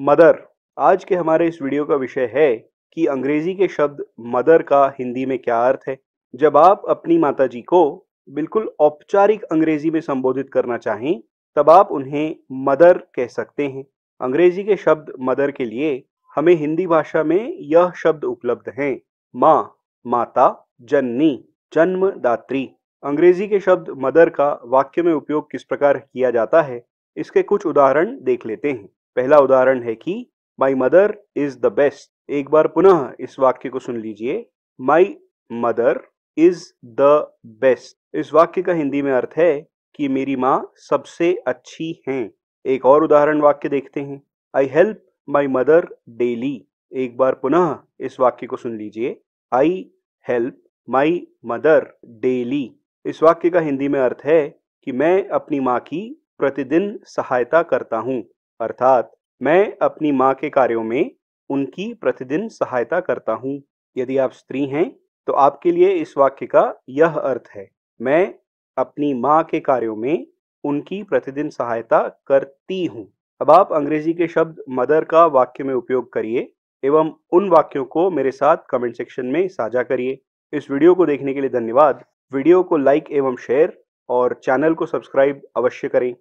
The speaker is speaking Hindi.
मदर आज के हमारे इस वीडियो का विषय है कि अंग्रेजी के शब्द मदर का हिंदी में क्या अर्थ है जब आप अपनी माता जी को बिल्कुल औपचारिक अंग्रेजी में संबोधित करना चाहें तब आप उन्हें मदर कह सकते हैं अंग्रेजी के शब्द मदर के लिए हमें हिंदी भाषा में यह शब्द उपलब्ध हैं माँ माता जननी जन्मदात्री अंग्रेजी के शब्द मदर का वाक्य में उपयोग किस प्रकार किया जाता है इसके कुछ उदाहरण देख लेते हैं पहला उदाहरण है कि my mother is the best एक बार पुनः इस वाक्य को सुन लीजिए my mother is the best इस वाक्य का हिंदी में अर्थ है कि मेरी माँ सबसे अच्छी हैं एक और उदाहरण वाक्य देखते हैं I help my mother daily एक बार पुनः इस वाक्य को सुन लीजिए I help my mother daily इस वाक्य का हिंदी में अर्थ है कि मैं अपनी माँ की प्रतिदिन सहायता करता हूँ अर्थात मैं अपनी माँ के कार्यों में उनकी प्रतिदिन सहायता करता हूँ यदि आप स्त्री हैं तो आपके लिए इस वाक्य का यह अर्थ है मैं अपनी माँ के कार्यों में उनकी प्रतिदिन सहायता करती हूँ अब आप अंग्रेजी के शब्द मदर का वाक्य में उपयोग करिए एवं उन वाक्यों को मेरे साथ कमेंट सेक्शन में साझा करिए इस वीडियो को देखने के लिए धन्यवाद वीडियो को लाइक एवं शेयर और चैनल को सब्सक्राइब अवश्य करें